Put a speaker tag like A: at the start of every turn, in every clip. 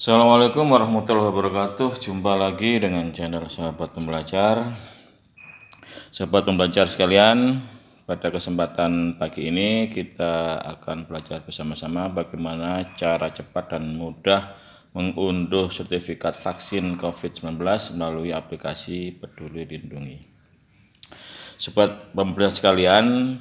A: Assalamualaikum warahmatullahi wabarakatuh. Jumpa lagi dengan channel Sahabat Pembelajar. Sahabat Pembelajar sekalian, pada kesempatan pagi ini kita akan belajar bersama-sama bagaimana cara cepat dan mudah mengunduh sertifikat vaksin COVID-19 melalui aplikasi Peduli Lindungi. Sahabat pembelajar sekalian,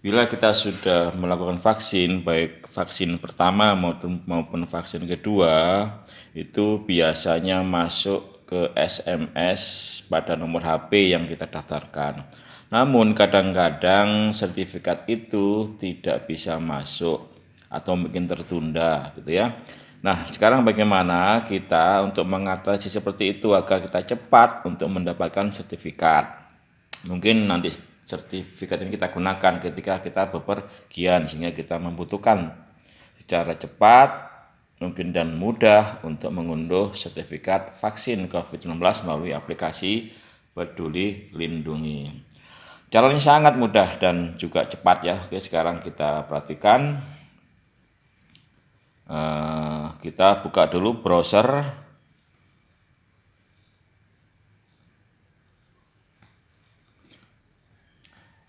A: bila kita sudah melakukan vaksin baik vaksin pertama maupun vaksin kedua itu biasanya masuk ke SMS pada nomor HP yang kita daftarkan. Namun kadang-kadang sertifikat itu tidak bisa masuk atau mungkin tertunda gitu ya. Nah, sekarang bagaimana kita untuk mengatasi seperti itu agar kita cepat untuk mendapatkan sertifikat? Mungkin nanti sertifikat ini kita gunakan ketika kita bepergian sehingga kita membutuhkan secara cepat mungkin dan mudah untuk mengunduh sertifikat vaksin COVID-19 melalui aplikasi Peduli Lindungi. Caranya sangat mudah dan juga cepat ya. Oke, sekarang kita perhatikan. Eh, kita buka dulu browser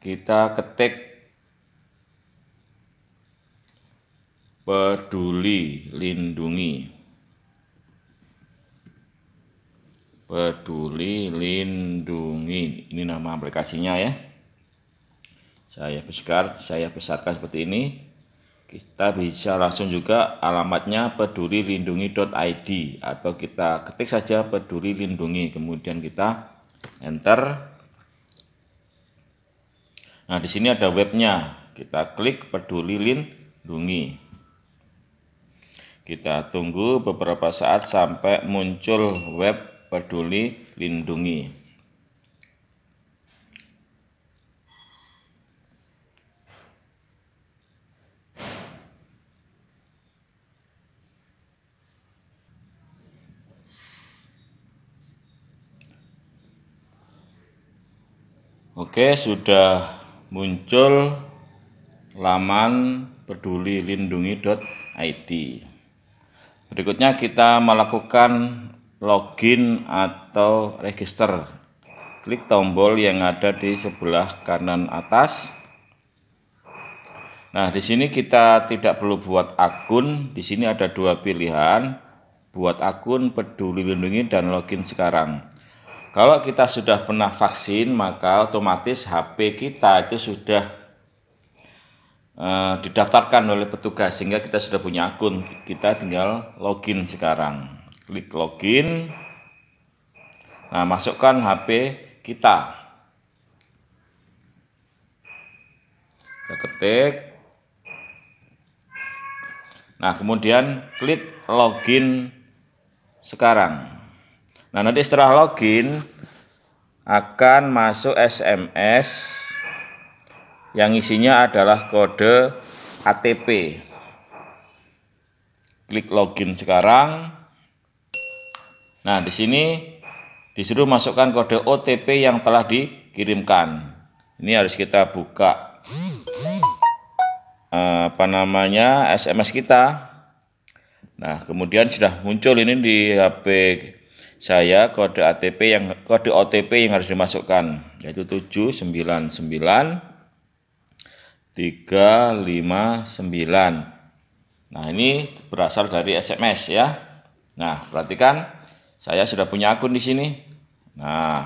A: kita ketik peduli lindungi peduli lindungi ini nama aplikasinya ya saya besar saya besarkan seperti ini kita bisa langsung juga alamatnya peduli lindungi.id atau kita ketik saja peduli lindungi kemudian kita enter Nah, di sini ada webnya. Kita klik peduli lindungi. Kita tunggu beberapa saat sampai muncul web peduli lindungi. Oke, sudah muncul laman peduli lindungi.id. Berikutnya kita melakukan login atau register. Klik tombol yang ada di sebelah kanan atas. Nah, di sini kita tidak perlu buat akun. Di sini ada dua pilihan, buat akun peduli lindungi dan login sekarang. Kalau kita sudah pernah vaksin, maka otomatis HP kita itu sudah uh, didaftarkan oleh petugas sehingga kita sudah punya akun. Kita tinggal login sekarang. Klik login. Nah, masukkan HP kita. Kita ketik. Nah, kemudian klik login sekarang. Nah, nanti setelah login akan masuk SMS yang isinya adalah kode ATP. Klik login sekarang. Nah, di sini disuruh masukkan kode OTP yang telah dikirimkan. Ini harus kita buka eh, apa namanya SMS kita. Nah, kemudian sudah muncul ini di HP saya kode ATP yang kode OTP yang harus dimasukkan yaitu 799 359. Nah, ini berasal dari SMS ya. Nah, perhatikan saya sudah punya akun di sini. Nah,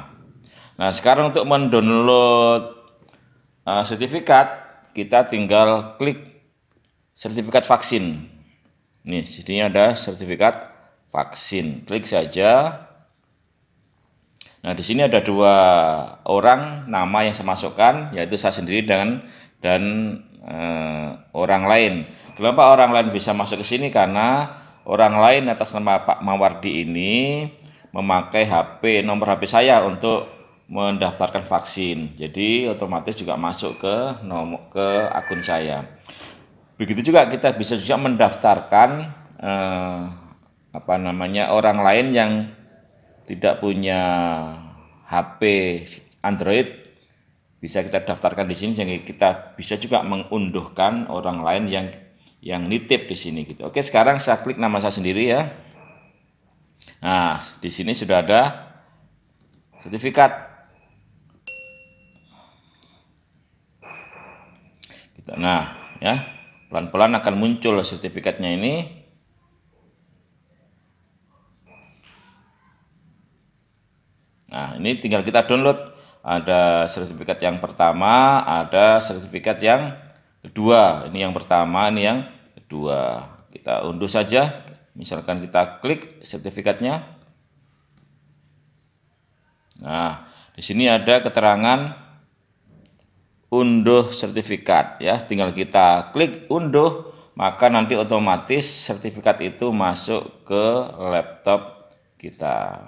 A: nah sekarang untuk mendownload uh, sertifikat kita tinggal klik sertifikat vaksin. Nih, sini ada sertifikat vaksin. Klik saja. Nah, di sini ada dua orang nama yang saya masukkan, yaitu saya sendiri dengan dan e, orang lain. Kenapa orang lain bisa masuk ke sini? Karena orang lain atas nama Pak Mawardi ini memakai HP nomor HP saya untuk mendaftarkan vaksin. Jadi otomatis juga masuk ke nomor ke akun saya. Begitu juga kita bisa juga mendaftarkan eh, apa namanya orang lain yang tidak punya HP Android bisa kita daftarkan di sini jadi kita bisa juga mengunduhkan orang lain yang yang nitip di sini gitu. Oke, sekarang saya klik nama saya sendiri ya. Nah, di sini sudah ada sertifikat. Kita nah, ya. Pelan-pelan akan muncul sertifikatnya ini. ini tinggal kita download ada sertifikat yang pertama ada sertifikat yang kedua ini yang pertama ini yang kedua kita unduh saja misalkan kita klik sertifikatnya nah di sini ada keterangan unduh sertifikat ya tinggal kita klik unduh maka nanti otomatis sertifikat itu masuk ke laptop kita